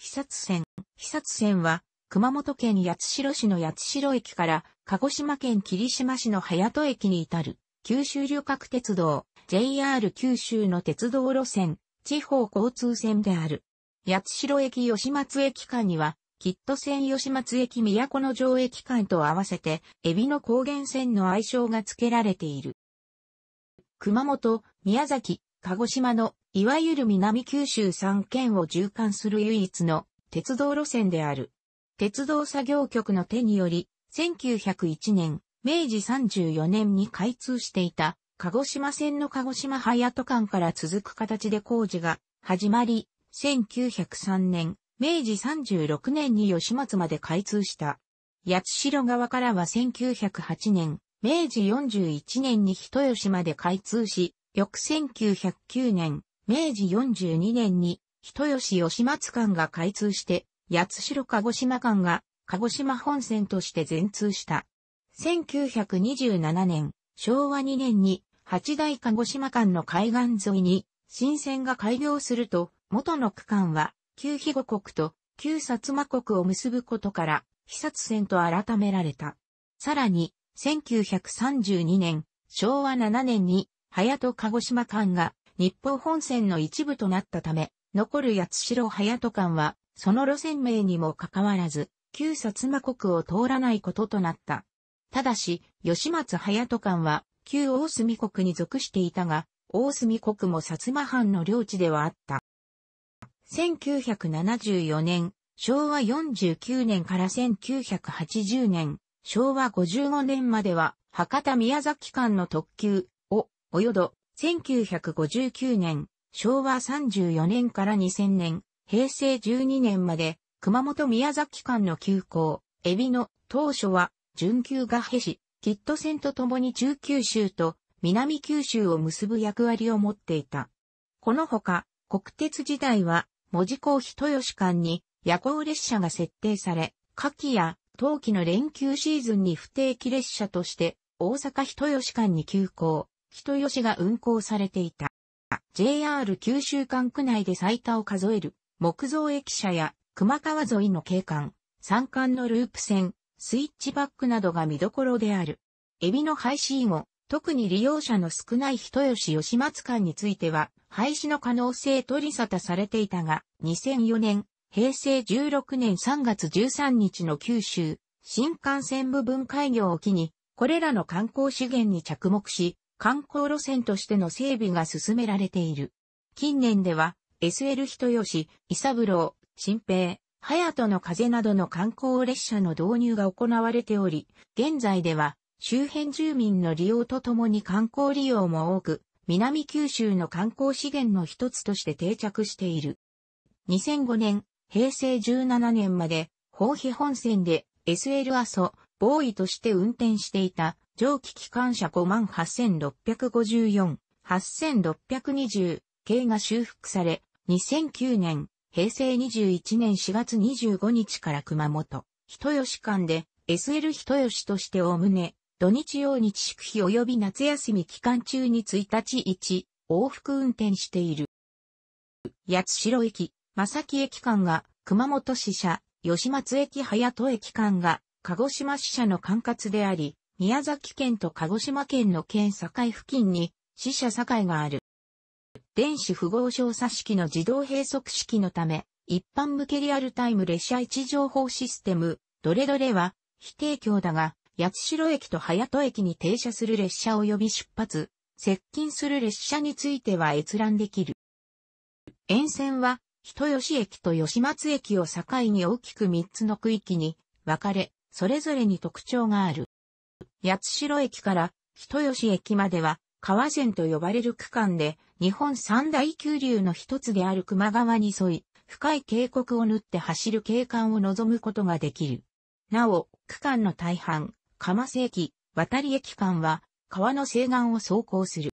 久津線。久津線は、熊本県八代市の八代駅から、鹿児島県霧島市の早戸駅に至る、九州旅客鉄道、JR 九州の鉄道路線、地方交通線である。八代駅吉松駅間には、キット線吉松駅都の城駅間と合わせて、エビの高原線の愛称が付けられている。熊本、宮崎、鹿児島のいわゆる南九州3県を縦貫する唯一の鉄道路線である。鉄道作業局の手により、1901年、明治34年に開通していた、鹿児島線の鹿児島隼人間から続く形で工事が始まり、1903年、明治36年に吉松まで開通した。八代側からは1908年、明治41年に人吉まで開通し、翌1909年、明治42年に、人吉吉松間が開通して、八代鹿児島間が、鹿児島本線として全通した。1927年、昭和2年に、八大鹿児島間の海岸沿いに、新線が開業すると、元の区間は、旧肥後国と旧薩摩国を結ぶことから、肥薩線と改められた。さらに、1932年、昭和7年に、早戸鹿児島間が日報本線の一部となったため、残る八代隼人間は、その路線名にもかかわらず、旧薩摩国を通らないこととなった。ただし、吉松隼人間は、旧大隅国に属していたが、大隅国も薩摩藩の領地ではあった。1974年、昭和49年から1980年、昭和55年までは、博多宮崎間の特急、お、およど、1959年、昭和34年から2000年、平成12年まで、熊本宮崎間の急行、エビの当初は、準急がへし、キット線とともに中九州と南九州を結ぶ役割を持っていた。このほか、国鉄時代は、文字港人吉間に夜行列車が設定され、夏季や冬季の連休シーズンに不定期列車として、大阪人吉間に急行、人吉が運行されていた。JR 九州管区内で最多を数える木造駅舎や熊川沿いの景観、山間のループ線、スイッチバックなどが見どころである。エビの廃止以後、特に利用者の少ない人吉吉松間については、廃止の可能性取り沙汰されていたが、2004年、平成16年3月13日の九州、新幹線部分開業を機に、これらの観光資源に着目し、観光路線としての整備が進められている。近年では、SL 人吉、伊三郎、新平、隼人の風などの観光列車の導入が行われており、現在では周辺住民の利用とともに観光利用も多く、南九州の観光資源の一つとして定着している。2005年、平成17年まで、宝庇本線で SL 阿蘇、ボーイとして運転していた蒸気機関車58654、8620系が修復され、2009年、平成21年4月25日から熊本、人吉間で SL 人吉としておおむね、土日用日宿費及び夏休み期間中に1日1往復運転している。八代駅、正木駅間が熊本支社、吉松駅早戸駅間が鹿児島支社の管轄であり、宮崎県と鹿児島県の県境付近に、死者境がある。電子符号照射式の自動閉塞式のため、一般向けリアルタイム列車位置情報システム、どれどれは、非提供だが、八代駅と隼人駅に停車する列車及び出発、接近する列車については閲覧できる。沿線は、人吉駅と吉松駅を境に大きく3つの区域に分かれ、それぞれに特徴がある。八代駅から人吉駅までは川線と呼ばれる区間で日本三大急流の一つである熊川に沿い深い渓谷を縫って走る景観を望むことができる。なお、区間の大半、鎌瀬駅、渡り駅間は川の西岸を走行する。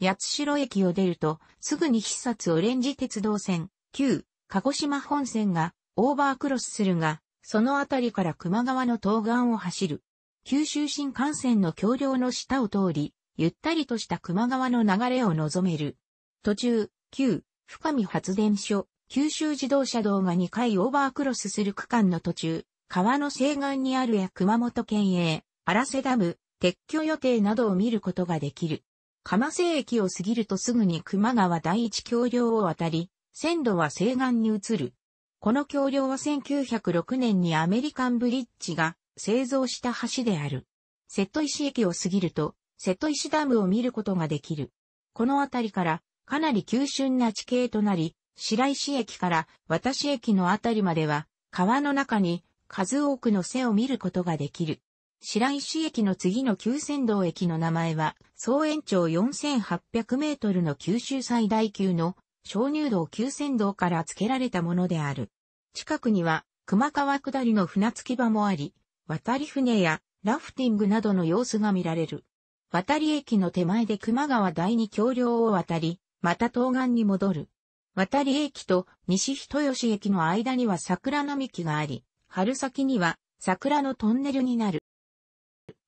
八代駅を出るとすぐに必殺オレンジ鉄道線、旧鹿児島本線がオーバークロスするが、そのあたりから熊川の東岸を走る。九州新幹線の橋梁の下を通り、ゆったりとした熊川の流れを望める。途中、旧、深見発電所、九州自動車道が2回オーバークロスする区間の途中、川の西岸にあるや熊本県営、荒瀬ダム、撤去予定などを見ることができる。釜瀬駅を過ぎるとすぐに熊川第一橋梁を渡り、線路は西岸に移る。この橋梁は1906年にアメリカンブリッジが製造した橋である。瀬戸石駅を過ぎると、瀬戸石ダムを見ることができる。この辺りからかなり急峻な地形となり、白石駅から私駅の辺りまでは、川の中に数多くの背を見ることができる。白石駅の次の急仙道駅の名前は、総延長4800メートルの九州最大級の鍾乳道急仙道から付けられたものである。近くには、熊川下りの船着き場もあり、渡り船やラフティングなどの様子が見られる。渡り駅の手前で熊川第二橋梁を渡り、また東岸に戻る。渡り駅と西人吉駅の間には桜並木があり、春先には桜のトンネルになる。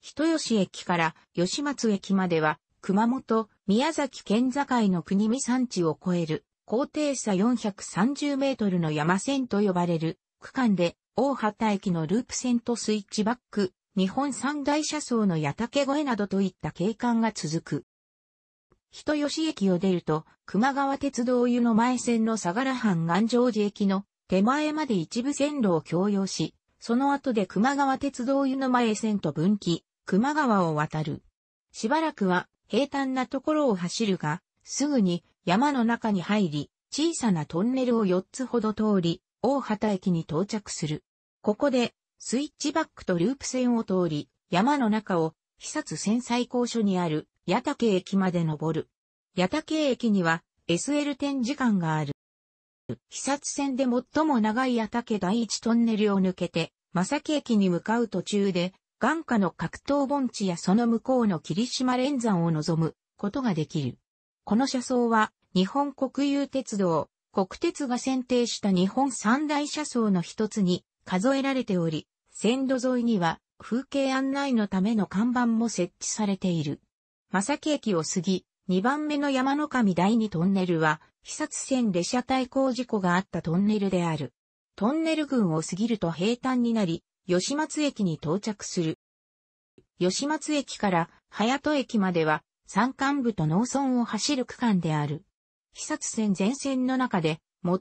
人吉駅から吉松駅までは熊本、宮崎県境の国見山地を越える高低差430メートルの山線と呼ばれる区間で大畑駅のループ線とスイッチバック、日本三大車窓の八竹越えなどといった景観が続く。人吉駅を出ると、熊川鉄道湯の前線の相良藩岩城寺駅の手前まで一部線路を共用し、その後で熊川鉄道湯の前線と分岐、熊川を渡る。しばらくは平坦なところを走るが、すぐに山の中に入り、小さなトンネルを4つほど通り、大畑駅に到着する。ここで、スイッチバックとループ線を通り、山の中を、被殺線最高所にある、矢竹駅まで登る。矢竹駅には、SL 展示館がある。被殺線で最も長い矢竹第一トンネルを抜けて、正木駅に向かう途中で、眼下の格闘盆地やその向こうの霧島連山を望むことができる。この車窓は、日本国有鉄道、国鉄が選定した日本三大車窓の一つに数えられており、線路沿いには風景案内のための看板も設置されている。正木駅を過ぎ、2番目の山の上第二トンネルは、被殺線列車対抗事故があったトンネルである。トンネル群を過ぎると平坦になり、吉松駅に到着する。吉松駅から、隼人駅までは、山間部と農村を走る区間である。被殺線全線の中で、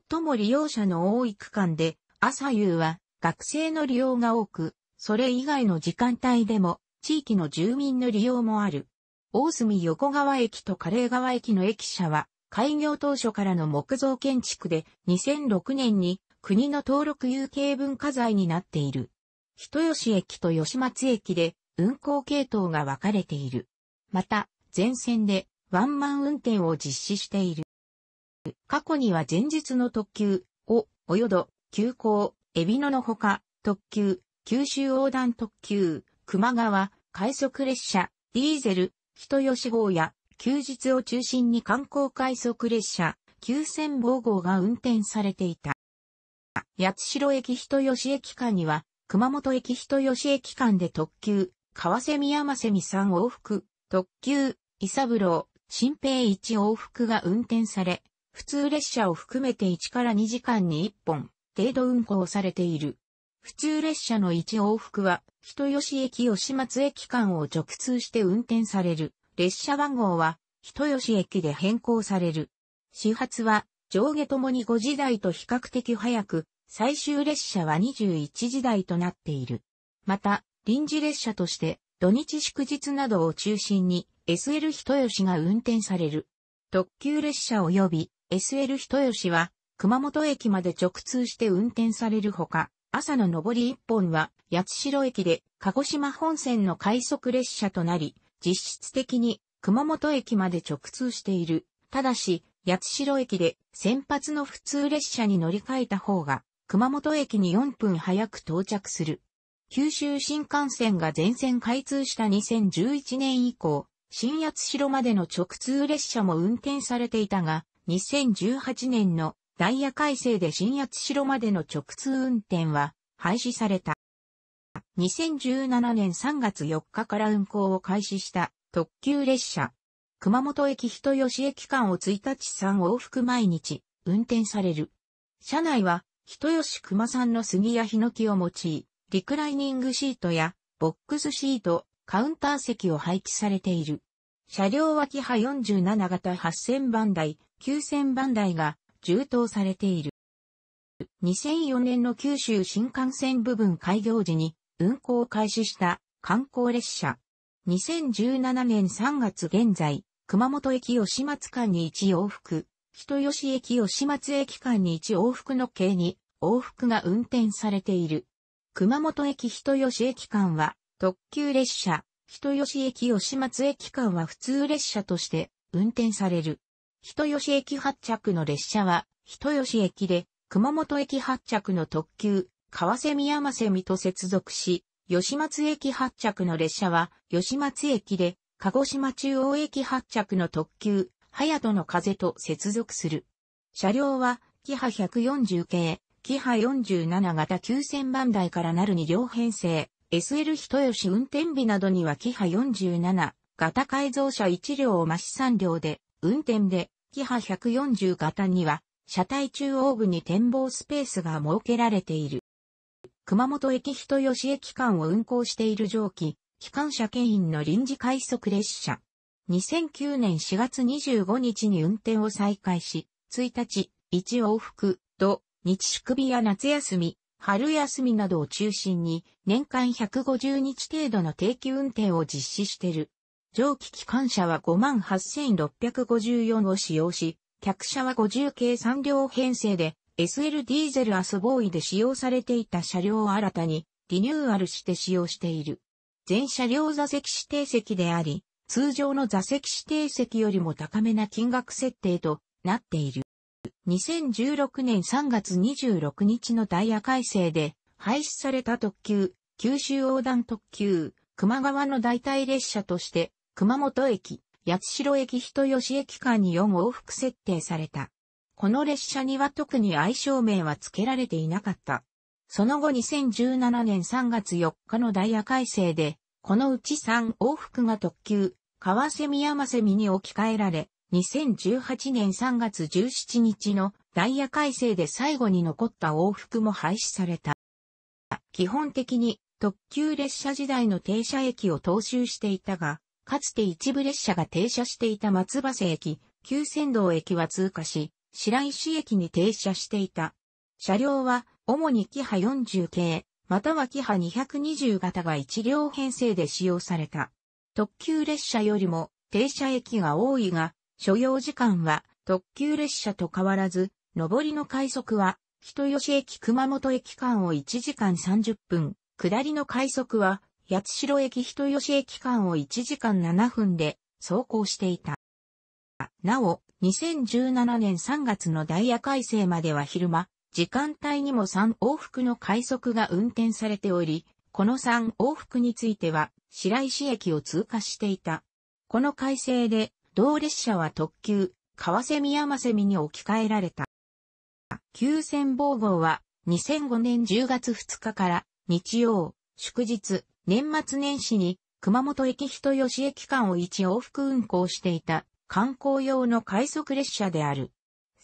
最も利用者の多い区間で、朝夕は学生の利用が多く、それ以外の時間帯でも、地域の住民の利用もある。大隅横川駅とカレー川駅の駅舎は、開業当初からの木造建築で2006年に国の登録有形文化財になっている。人吉駅と吉松駅で運行系統が分かれている。また、全線でワンマン運転を実施している。過去には前日の特急、お、およど、急行、エビノのほか、特急、九州横断特急、熊川、快速列車、ディーゼル、人吉号や、休日を中心に観光快速列車、急0防0号が運転されていた。八代駅人吉駅間には、熊本駅人吉駅間で特急、川瀬宮間瀬美3往復、特急、伊三郎、新平1往復が運転され、普通列車を含めて1から2時間に1本程度運行されている。普通列車の1往復は、人吉駅吉松駅間を直通して運転される。列車番号は、人吉駅で変更される。始発は、上下ともに5時台と比較的早く、最終列車は21時台となっている。また、臨時列車として、土日祝日などを中心に、SL 人吉が運転される。特急列車及び SL 人吉は、熊本駅まで直通して運転されるほか、朝の上り一本は、八代駅で鹿児島本線の快速列車となり、実質的に熊本駅まで直通している。ただし、八代駅で先発の普通列車に乗り換えた方が、熊本駅に4分早く到着する。九州新幹線が全線開通した2011年以降、新八代までの直通列車も運転されていたが、2018年のダイヤ改正で新八代までの直通運転は廃止された。2017年3月4日から運行を開始した特急列車。熊本駅人吉駅間を1日3往復毎日運転される。車内は人吉熊さんの杉やヒノキを用い、リクライニングシートやボックスシート、カウンター席を配置されている。車両脇派47型8000番台、9000番台が充当されている。2004年の九州新幹線部分開業時に運行を開始した観光列車。2017年3月現在、熊本駅吉松間に1往復、人吉駅吉松駅間に1往復の計に往復が運転されている。熊本駅人吉駅間は特急列車、人吉駅吉松駅間は普通列車として運転される。人吉駅発着の列車は、人吉駅で、熊本駅発着の特急、川宮山美と接続し、吉松駅発着の列車は、吉松駅で、鹿児島中央駅発着の特急、早戸の風と接続する。車両は、キハ140系、キハ47型9000番台からなる2両編成、SL 人吉運転日などにはキハ47型改造車1両を増し3両で、運転で、キハ140型には、車体中央部に展望スペースが設けられている。熊本駅人吉駅間を運行している蒸気、機関車牽引の臨時快速列車。2009年4月25日に運転を再開し、1日、1往復、土、日宿日や夏休み、春休みなどを中心に、年間150日程度の定期運転を実施している。蒸気機関車は58,654を使用し、客車は50系3両編成で、SL ディーゼルアスボーイで使用されていた車両を新たにリニューアルして使用している。全車両座席指定席であり、通常の座席指定席よりも高めな金額設定となっている。2016年3月26日のダイヤ改正で廃止された特急、九州横断特急、熊川の代替列車として熊本駅、八代駅人吉駅間に4往復設定された。この列車には特に愛称名は付けられていなかった。その後2017年3月4日のダイヤ改正で、このうち3往復が特急、川宮瀬蝉に置き換えられ、2018年3月17日のダイヤ改正で最後に残った往復も廃止された。基本的に特急列車時代の停車駅を踏襲していたが、かつて一部列車が停車していた松橋駅、旧仙道駅は通過し、白石駅に停車していた。車両は、主にキハ40系、またはキハ220型が1両編成で使用された。特急列車よりも停車駅が多いが、所要時間は特急列車と変わらず、上りの快速は、人吉駅熊本駅間を1時間30分、下りの快速は八代駅人吉駅間を1時間7分で走行していた。なお、2017年3月のダイヤ改正までは昼間、時間帯にも3往復の快速が運転されており、この3往復については白石駅を通過していた。この改正で同列車は特急、川宮山美に置き換えられた。急線防号は2005年10月2日から日曜、祝日、年末年始に熊本駅人吉駅間を1往復運行していた観光用の快速列車である。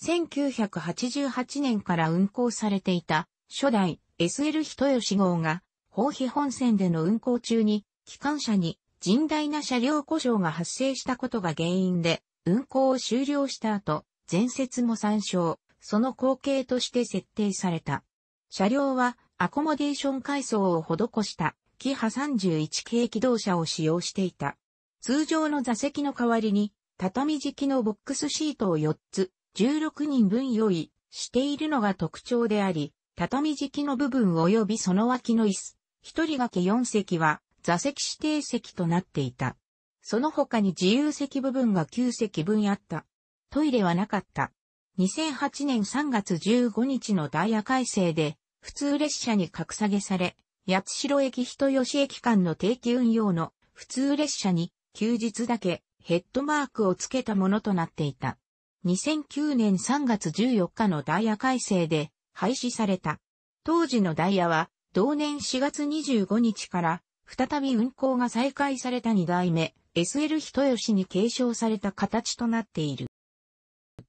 1988年から運行されていた初代 SL 人吉号が、宝庇本線での運行中に、機関車に甚大な車両故障が発生したことが原因で、運行を終了した後、前節も参照、その後継として設定された。車両はアコモデーション改装を施したキハ31系機動車を使用していた。通常の座席の代わりに、畳敷きのボックスシートを4つ、16人分用意しているのが特徴であり、畳敷きの部分及びその脇の椅子、1人掛け4席は座席指定席となっていた。その他に自由席部分が9席分あった。トイレはなかった。2008年3月15日のダイヤ改正で、普通列車に格下げされ、八代駅人吉駅間の定期運用の普通列車に休日だけヘッドマークをつけたものとなっていた。2009年3月14日のダイヤ改正で廃止された。当時のダイヤは同年4月25日から再び運行が再開された2代目 SL 人吉に継承された形となっている。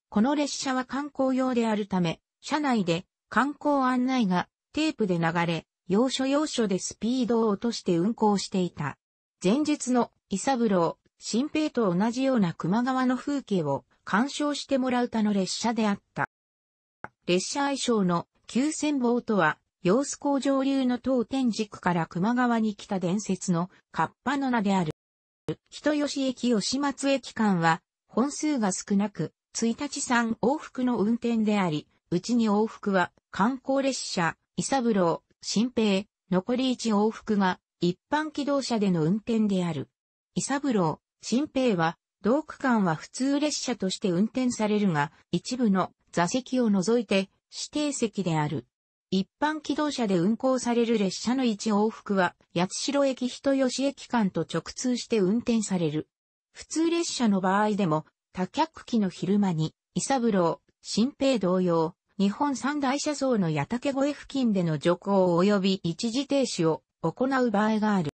この列車は観光用であるため、車内で観光案内がテープで流れ、要所要所でスピードを落として運行していた。前日の伊三郎、新兵と同じような熊川の風景を鑑賞してもらうたの列車であった。列車愛称の九千坊とは、洋子工上流の当天軸から熊川に来た伝説のカッパの名である。人吉駅吉松駅間は、本数が少なく、1日3往復の運転であり、うちに往復は観光列車、伊三郎、新兵、残り1往復が一般機動車での運転である。イサブロー、新兵は、同区間は普通列車として運転されるが、一部の座席を除いて指定席である。一般機動車で運行される列車の1往復は、八代駅人吉駅間と直通して運転される。普通列車の場合でも、多客機の昼間に、イサブロー、新兵同様、日本三大車窓の矢竹越え付近での徐行及び一時停止を行う場合がある。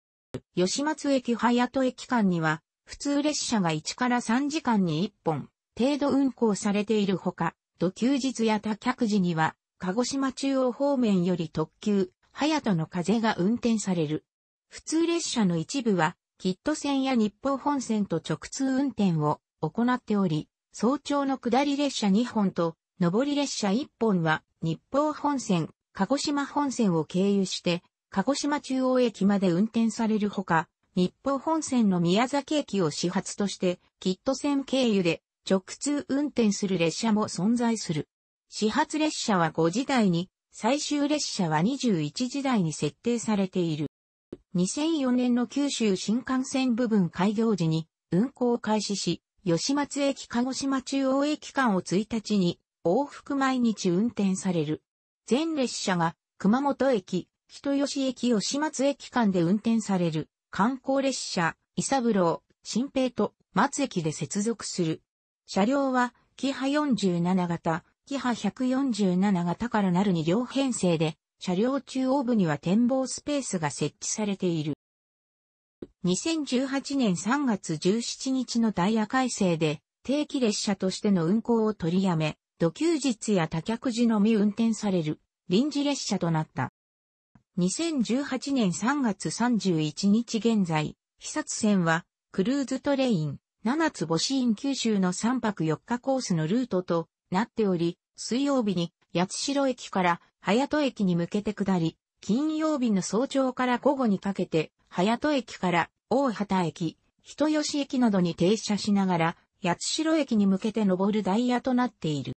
吉松駅早戸駅間には、普通列車が1から3時間に1本、程度運行されているほか、土休日や他客時には、鹿児島中央方面より特急、早戸の風が運転される。普通列車の一部は、キット線や日報本線と直通運転を行っており、早朝の下り列車2本と上り列車1本は日方本線、鹿児島本線を経由して、鹿児島中央駅まで運転されるほか、日方本線の宮崎駅を始発として、キット線経由で直通運転する列車も存在する。始発列車は5時台に、最終列車は21時台に設定されている。2004年の九州新幹線部分開業時に運行を開始し、吉松駅鹿児島中央駅間を1日に往復毎日運転される。全列車が熊本駅、人吉駅吉松駅間で運転される観光列車、伊三郎、新平と松駅で接続する。車両は、キハ47型、キハ147型からなる2両編成で、車両中央部には展望スペースが設置されている。2018年3月17日のダイヤ改正で、定期列車としての運行を取りやめ、土休日や多客時のみ運転される臨時列車となった。2018年3月31日現在、肥殺線はクルーズトレイン、7つ星院九州の3泊4日コースのルートとなっており、水曜日に八代駅から早戸駅に向けて下り、金曜日の早朝から午後にかけて、早戸駅から大畑駅、人吉駅などに停車しながら、八代駅に向けて登るダイヤとなっている。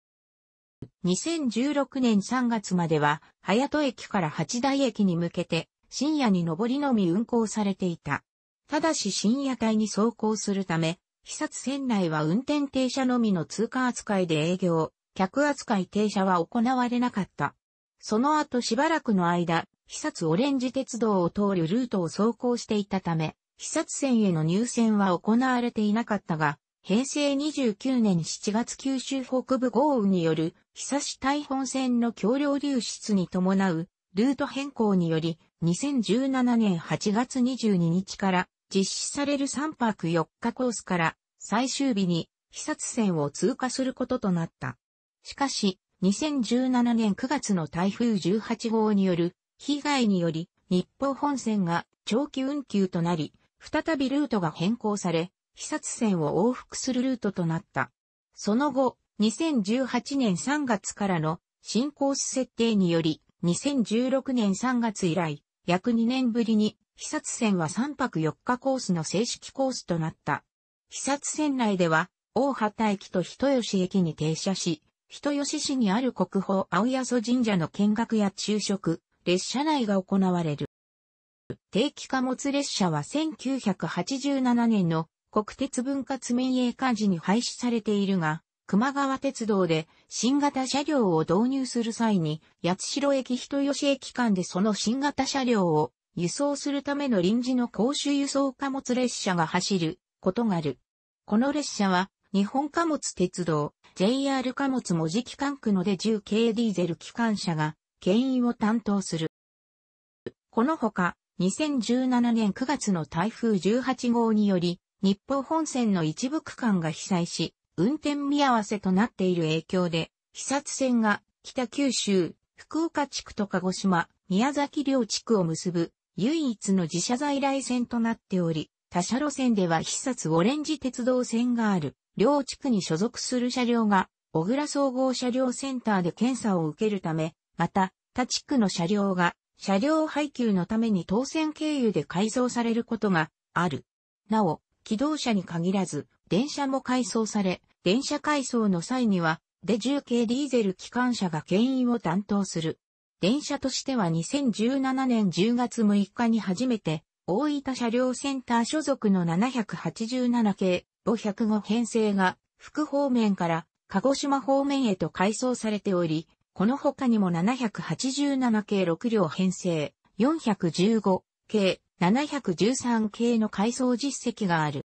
2016年3月までは、早戸駅から八大駅に向けて、深夜に上りのみ運行されていた。ただし深夜帯に走行するため、被殺船内は運転停車のみの通過扱いで営業、客扱い停車は行われなかった。その後しばらくの間、被殺オレンジ鉄道を通るルートを走行していたため、被殺線への入線は行われていなかったが、平成29年7月九州北部豪雨による、久し台本線の橋梁流出に伴う、ルート変更により、2017年8月22日から実施される3泊4日コースから最終日に肥薩線を通過することとなった。しかし、2017年9月の台風18号による被害により、日報本線が長期運休となり、再びルートが変更され、被殺線を往復するルートとなった。その後、2018年3月からの新コース設定により、2016年3月以来、約2年ぶりに、被殺線は3泊4日コースの正式コースとなった。被殺線内では、大畑駅と人吉駅に停車し、人吉市にある国宝青谷祖神社の見学や昼食、列車内が行われる。定期貨物列車は1987年の国鉄分割民営化時に廃止されているが、熊川鉄道で新型車両を導入する際に、八代駅人吉駅間でその新型車両を輸送するための臨時の公衆輸送貨物列車が走ることがある。この列車は日本貨物鉄道 JR 貨物文字機関区ので 10K ディーゼル機関車が牽引を担当する。このほか2017年9月の台風18号により日本本線の一部区間が被災し、運転見合わせとなっている影響で、被殺線が北九州、福岡地区と鹿児島、宮崎両地区を結ぶ唯一の自社在来線となっており、他社路線では被殺オレンジ鉄道線がある両地区に所属する車両が小倉総合車両センターで検査を受けるため、また他地区の車両が車両配給のために当選経由で改造されることがある。なお、機動車に限らず、電車も改装され、電車改装の際には、で0系ディーゼル機関車が牽引を担当する。電車としては2017年10月6日に初めて、大分車両センター所属の787系505編成が、福方面から鹿児島方面へと改装されており、この他にも787系6両編成、415系713系の改装実績がある。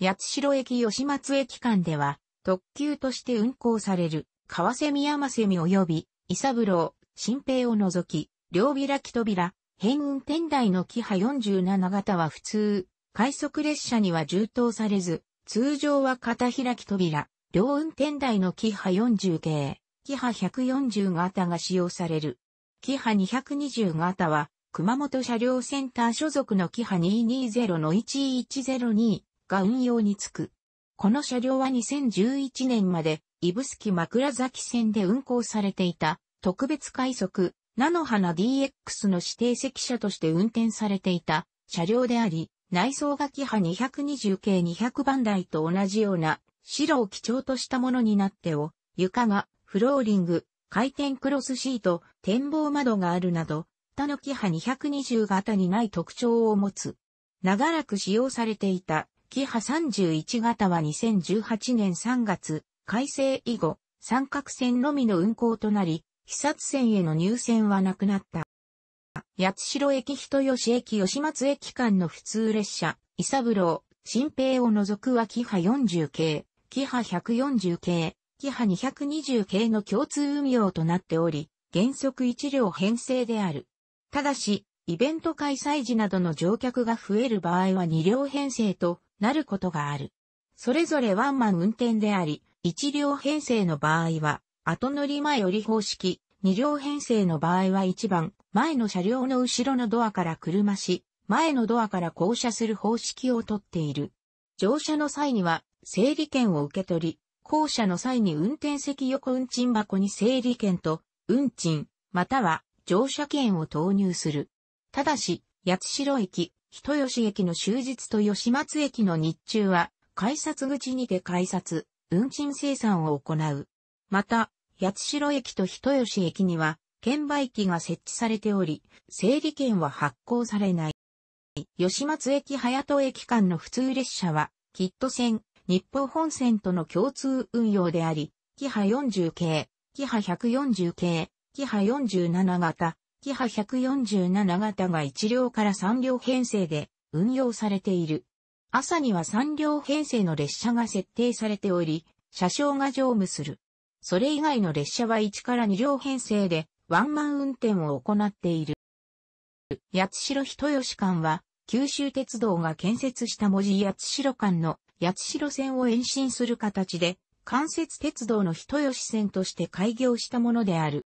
八代駅吉松駅間では、特急として運行される、川瀬宮間瀬見及び、伊三郎、新平を除き、両開き扉、変運転台のキハ47型は普通、快速列車には充当されず、通常は片開き扉、両運転台のキハ40系、キハ140型が使用される。キハ220型は、熊本車両センター所属のキハ220 1102が運用につく。この車両は2011年まで、指宿枕崎線で運行されていた、特別快速、菜の花 DX の指定席車として運転されていた車両であり、内装がキハ220系200番台と同じような、白を基調としたものになってお、床が、フローリング、回転クロスシート、展望窓があるなど、タのキ波220型にない特徴を持つ。長らく使用されていた、キハ31型は2018年3月、改正以後、三角線のみの運行となり、被殺線への入線はなくなった。八代駅人吉駅吉松駅間の普通列車、伊三郎、新平を除くはキハ40系、キハ140系、キハ220系の共通運用となっており、原則一両編成である。ただし、イベント開催時などの乗客が増える場合は2両編成となることがある。それぞれワンマン運転であり、1両編成の場合は、後乗り前より方式、2両編成の場合は1番、前の車両の後ろのドアから車し、前のドアから降車する方式をとっている。乗車の際には、整理券を受け取り、降車の際に運転席横運賃箱に整理券と、運賃、または乗車券を投入する。ただし、八代駅、人吉駅の終日と吉松駅の日中は、改札口にて改札、運賃生産を行う。また、八代駅と人吉駅には、券売機が設置されており、整理券は発行されない。吉松駅早戸駅間の普通列車は、キット線、日報本線との共通運用であり、キハ40系、キハ140系、キハ47型、キハ147型が1両から3両編成で運用されている。朝には3両編成の列車が設定されており、車掌が乗務する。それ以外の列車は1から2両編成でワンマン運転を行っている。八代人吉間は、九州鉄道が建設した文字八代間の八代線を延伸する形で、関節鉄道の人吉線として開業したものである。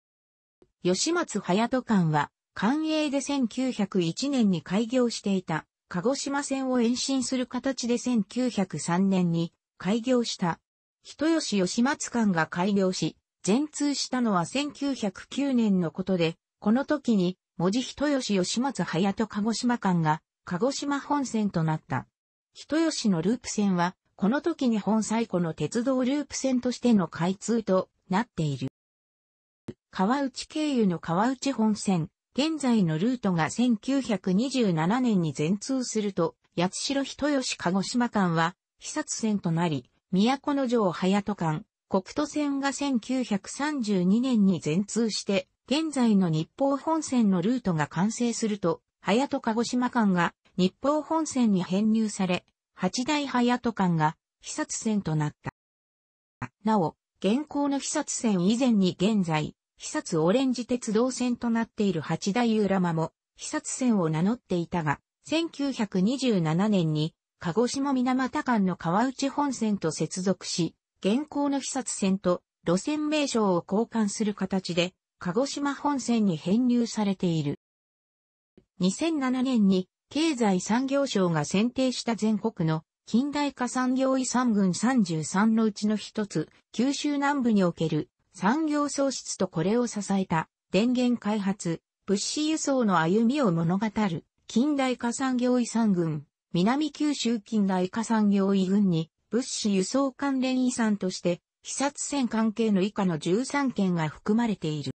吉松隼人間は、官営で1901年に開業していた、鹿児島線を延伸する形で1903年に開業した。人吉吉松間が開業し、全通したのは1909年のことで、この時に、文字人吉吉松隼人鹿児島間が、鹿児島本線となった。人吉のループ線は、この時に本最古の鉄道ループ線としての開通となっている。川内経由の川内本線、現在のルートが1927年に全通すると、八代人吉鹿児島間は、被殺線となり、都城隼人間、国都線が1932年に全通して、現在の日報本線のルートが完成すると、隼人鹿児島間が日報本線に編入され、八大隼人間が被殺線となった。なお、現行の被殺線以前に現在、久津オレンジ鉄道線となっている八大浦間も、久津線を名乗っていたが、1927年に、鹿児島水俣間の川内本線と接続し、現行の久津線と路線名称を交換する形で、鹿児島本線に編入されている。2007年に、経済産業省が選定した全国の近代化産業遺産群33のうちの一つ、九州南部における産業創出とこれを支えた電源開発、物資輸送の歩みを物語る近代化産業遺産群、南九州近代化産業遺群に物資輸送関連遺産として被殺船関係の以下の13件が含まれている。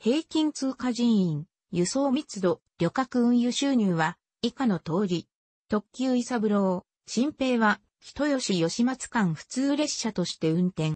平均通貨人員、輸送密度、旅客運輸収入は以下の通り。特急伊三郎、新平は人吉吉松間普通列車として運転。